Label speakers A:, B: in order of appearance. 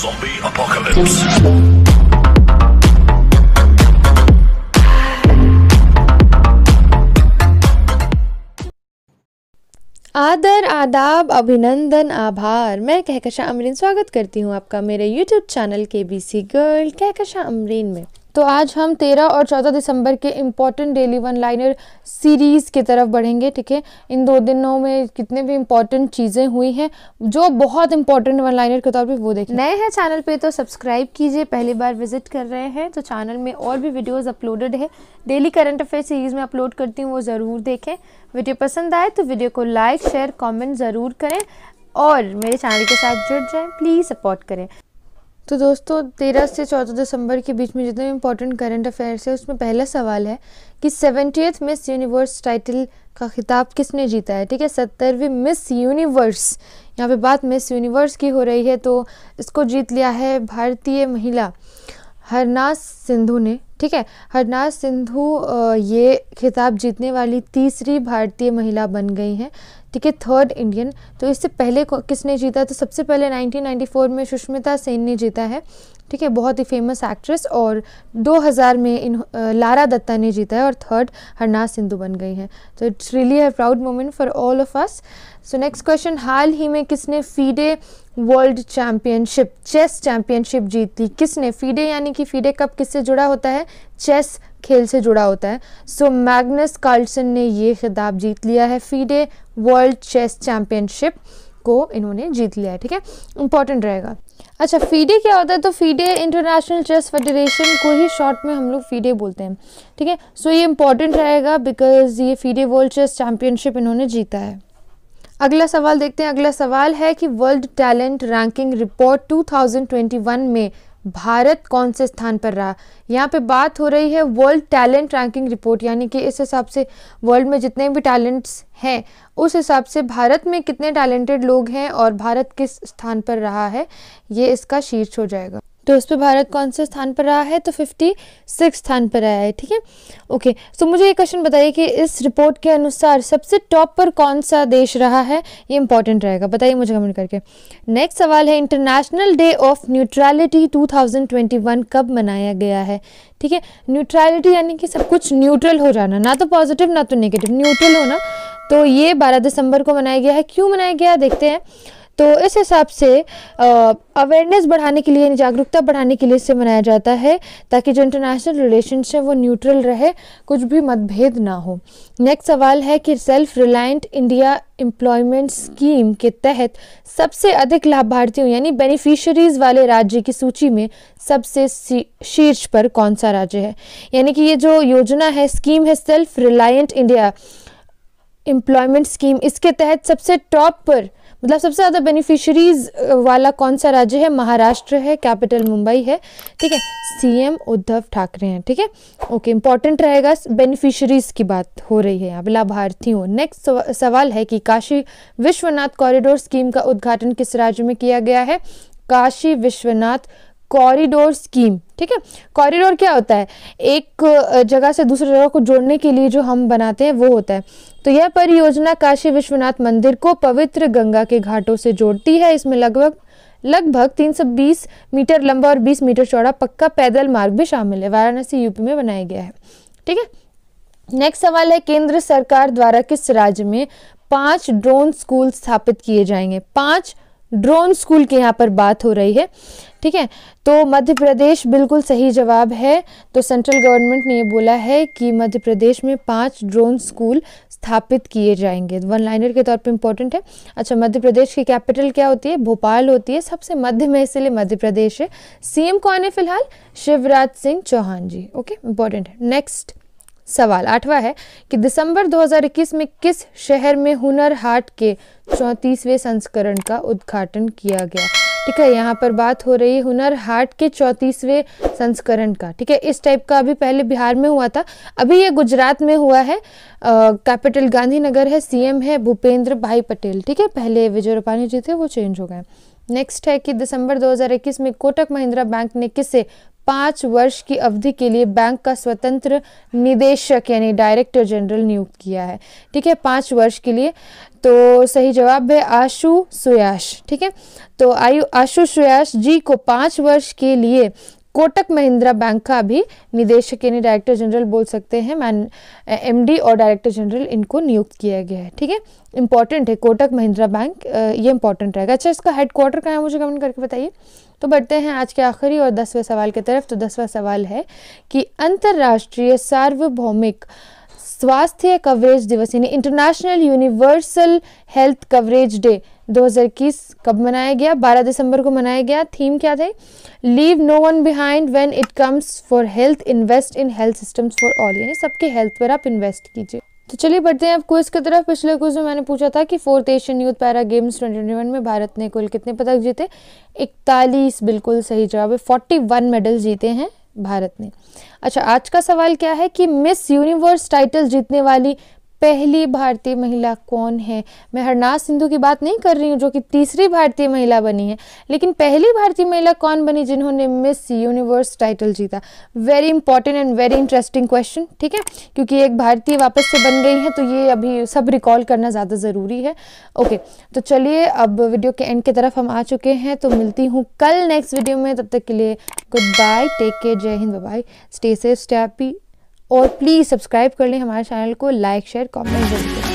A: Zombie Apocalypse. आदर आदाब अभिनंदन आभार मैं कहकशा अमरीन स्वागत करती हूँ आपका मेरे यूट्यूब चैनल के B C girl Kahkasha Amreen में तो आज हम 13 और 14 दिसंबर के important daily one liner series की तरफ बढ़ेंगे ठीक है इन दो दिनों में कितने भी इम्पॉर्टेंट चीज़ें हुई हैं जो बहुत इंपॉर्टेंट वन लाइनर के तौर पर वो देखें नए हैं चैनल पे तो सब्सक्राइब कीजिए पहली बार विजिट कर रहे हैं तो चैनल में और भी वीडियोज़ अपलोडेड है डेली करंट अफेयर सीरीज़ में अपलोड करती हूँ वो ज़रूर देखें वीडियो पसंद आए तो वीडियो को लाइक शेयर कॉमेंट ज़रूर करें और मेरे चैनल के साथ जुड़ जाएँ प्लीज़ सपोर्ट करें तो दोस्तों तेरह से चौदह दिसंबर के बीच में जितने इंपॉर्टेंट करंट अफेयर्स है उसमें पहला सवाल है कि सेवेंटी मिस यूनिवर्स टाइटल का खिताब किसने जीता है ठीक है सत्तरवीं मिस यूनिवर्स यहाँ पे बात मिस यूनिवर्स की हो रही है तो इसको जीत लिया है भारतीय महिला हरनाज सिंधु ने ठीक है हरनाज सिंधु ये खिताब जीतने वाली तीसरी भारतीय महिला बन गई हैं ठीक है थर्ड इंडियन तो इससे पहले किसने जीता तो सबसे पहले 1994 में सुष्मिता सेन ने जीता है ठीक है बहुत ही फेमस एक्ट्रेस और 2000 में इन लारा दत्ता ने जीता है और थर्ड हरनाज सिंधु बन गई हैं तो इट्स रियली है proud moment for all of us so next question हाल ही में किसने FIDE world championship chess championship जीती किसने फीडे यानी कि फीडे कप किससे जुड़ा होता है चेस खेल से जुड़ा होता है सो मैग्नस कार्लसन ने ये खिताब जीत लिया है फीडे वर्ल्ड चेस चैम्पियनशिप को इन्होंने जीत लिया है ठीक है इंपॉर्टेंट रहेगा अच्छा फीडे क्या होता है तो फीडे इंटरनेशनल चेस फेडरेशन को ही शॉर्ट में हम लोग फीडे बोलते हैं ठीक है सो ये इंपॉर्टेंट रहेगा बिकॉज ये फीडे वर्ल्ड चेस चैम्पियनशिप इन्होंने जीता है अगला सवाल देखते हैं अगला सवाल है कि वर्ल्ड टैलेंट रैंकिंग रिपोर्ट 2021 में भारत कौन से स्थान पर रहा यहाँ पे बात हो रही है वर्ल्ड टैलेंट रैंकिंग रिपोर्ट यानी कि इस हिसाब से वर्ल्ड में जितने भी टैलेंट्स हैं उस हिसाब से भारत में कितने टैलेंटेड लोग हैं और भारत किस स्थान पर रहा है ये इसका शीर्ष हो जाएगा तो उस पर भारत कौन से स्थान पर रहा है तो फिफ्टी सिक्स स्थान पर आया है ठीक है ओके सो मुझे ये क्वेश्चन बताइए कि इस रिपोर्ट के अनुसार सबसे टॉप पर कौन सा देश रहा है ये इंपॉर्टेंट रहेगा बताइए मुझे कमेंट करके नेक्स्ट सवाल है इंटरनेशनल डे ऑफ न्यूट्रलिटी 2021 कब मनाया गया है ठीक है न्यूट्रैलिटी यानी कि सब कुछ न्यूट्रल हो जाना ना तो पॉजिटिव ना तो नेगेटिव न्यूट्रल होना तो ये बारह दिसंबर को मनाया गया है क्यों मनाया गया देखते हैं तो इस हिसाब से अवेयरनेस बढ़ाने के लिए जागरूकता बढ़ाने के लिए इसे मनाया जाता है ताकि जो इंटरनेशनल रिलेशनस है वो न्यूट्रल रहे कुछ भी मतभेद ना हो नेक्स्ट सवाल है कि self reliant India employment scheme के तहत सबसे अधिक लाभार्थियों यानी बेनिफिशरीज वाले राज्य की सूची में सबसे शीर्ष पर कौन सा राज्य है यानी कि ये जो योजना है स्कीम है self reliant India employment scheme इसके तहत सबसे टॉप पर मतलब सबसे ज़्यादा बेनिफिशरीज वाला कौन सा राज्य है महाराष्ट्र है कैपिटल मुंबई है ठीक है सीएम उद्धव ठाकरे हैं ठीक है ओके इंपॉर्टेंट रहेगा बेनिफिशरीज की बात हो रही है यहाँ लाभार्थियों नेक्स्ट सवाल है कि काशी विश्वनाथ कॉरिडोर स्कीम का उद्घाटन किस राज्य में किया गया है काशी विश्वनाथ कॉरिडोर स्कीम ठीक है कॉरिडोर क्या होता है एक जगह से दूसरी जगह को जोड़ने के लिए जो हम बनाते हैं वो होता है तो यह परियोजना काशी विश्वनाथ मंदिर को पवित्र गंगा के घाटों से जोड़ती है इसमें लगभग लगभग 320 मीटर लंबा और 20 मीटर चौड़ा पक्का पैदल मार्ग भी शामिल है वाराणसी यूपी में बनाया गया है ठीक है नेक्स्ट सवाल है केंद्र सरकार द्वारा किस राज्य में पांच ड्रोन स्कूल स्थापित किए जाएंगे पांच ड्रोन स्कूल की यहाँ पर बात हो रही है ठीक है तो मध्य प्रदेश बिल्कुल सही जवाब है तो सेंट्रल गवर्नमेंट ने ये बोला है कि मध्य प्रदेश में पांच ड्रोन स्कूल स्थापित किए जाएंगे वन तो लाइनर के तौर पे इंपॉर्टेंट है अच्छा मध्य प्रदेश की कैपिटल क्या होती है भोपाल होती है सबसे मध्य में इसलिए मध्य प्रदेश है सीएम कौन है फिलहाल शिवराज सिंह चौहान जी ओके इंपॉर्टेंट है नेक्स्ट सवाल आठवां है कि दिसंबर 2021 में किस शहर में हुनर हाट के चौंतीसवें संस्करण का उद्घाटन किया गया ठीक है यहाँ पर बात हो रही है हुनर हाट के चौंतीसवें संस्करण का ठीक है इस टाइप का अभी पहले बिहार में हुआ था अभी ये गुजरात में हुआ है कैपिटल गांधीनगर है सीएम है भूपेंद्र भाई पटेल ठीक है पहले विजय रूपानी जी थे वो चेंज हो गए नेक्स्ट है कि दिसंबर 2021 में कोटक महिंद्रा बैंक ने किसे पांच वर्ष की अवधि के लिए बैंक का स्वतंत्र निदेशक यानी डायरेक्टर जनरल नियुक्त किया है ठीक है पांच वर्ष के लिए तो सही जवाब है आशु सुयाश ठीक है तो आयु आशु सुयाश जी को पांच वर्ष के लिए कोटक महिंद्रा बैंक का भी निदेशक यानी डायरेक्टर जनरल बोल सकते हैं मैन एमडी और डायरेक्टर जनरल इनको नियुक्त किया गया है ठीक है इंपॉर्टेंट है कोटक महिंद्रा बैंक ये इंपॉर्टेंट रहेगा अच्छा इसका हेडक्वार्टर कहाँ है मुझे कमेंट करके बताइए तो बढ़ते हैं आज के आखिरी और दसवें सवाल की तरफ तो दसवा सवाल है कि अंतर्राष्ट्रीय सार्वभौमिक स्वास्थ्य कवरेज दिवस यानी international universal health coverage day 2021 कब मनाया गया 12 दिसंबर को मनाया गया थीम क्या थे leave no one behind when it comes for health invest in health systems for all यानी सबके हेल्थ पर आप इन्वेस्ट कीजिए तो चलिए बढ़ते हैं अब क्विज की तरफ पिछले क्विज में मैंने पूछा था कि fourth Asian youth para games 2021 में भारत ने कुल कितने पदक जीते 41 बिल्कुल सही जवाब है 41 मेडल जीते हैं भारत ने अच्छा आज का सवाल क्या है कि मिस यूनिवर्स टाइटल जीतने वाली पहली भारतीय महिला कौन है मैं हरनाज सिंधु की बात नहीं कर रही हूँ जो कि तीसरी भारतीय महिला बनी है लेकिन पहली भारतीय महिला कौन बनी जिन्होंने मिस यूनिवर्स टाइटल जीता very important and very interesting question ठीक है क्योंकि एक भारतीय वापस से बन गई है तो ये अभी सब रिकॉल करना ज़्यादा ज़रूरी है ओके तो चलिए अब वीडियो के एंड की तरफ हम आ चुके हैं तो मिलती हूँ कल नेक्स्ट वीडियो में तब तक के लिए good bye take care Jai Hind bye stay safe स्टैपी और प्लीज़ सब्सक्राइब कर लें हमारे चैनल को लाइक शेयर कॉमेंट जरूर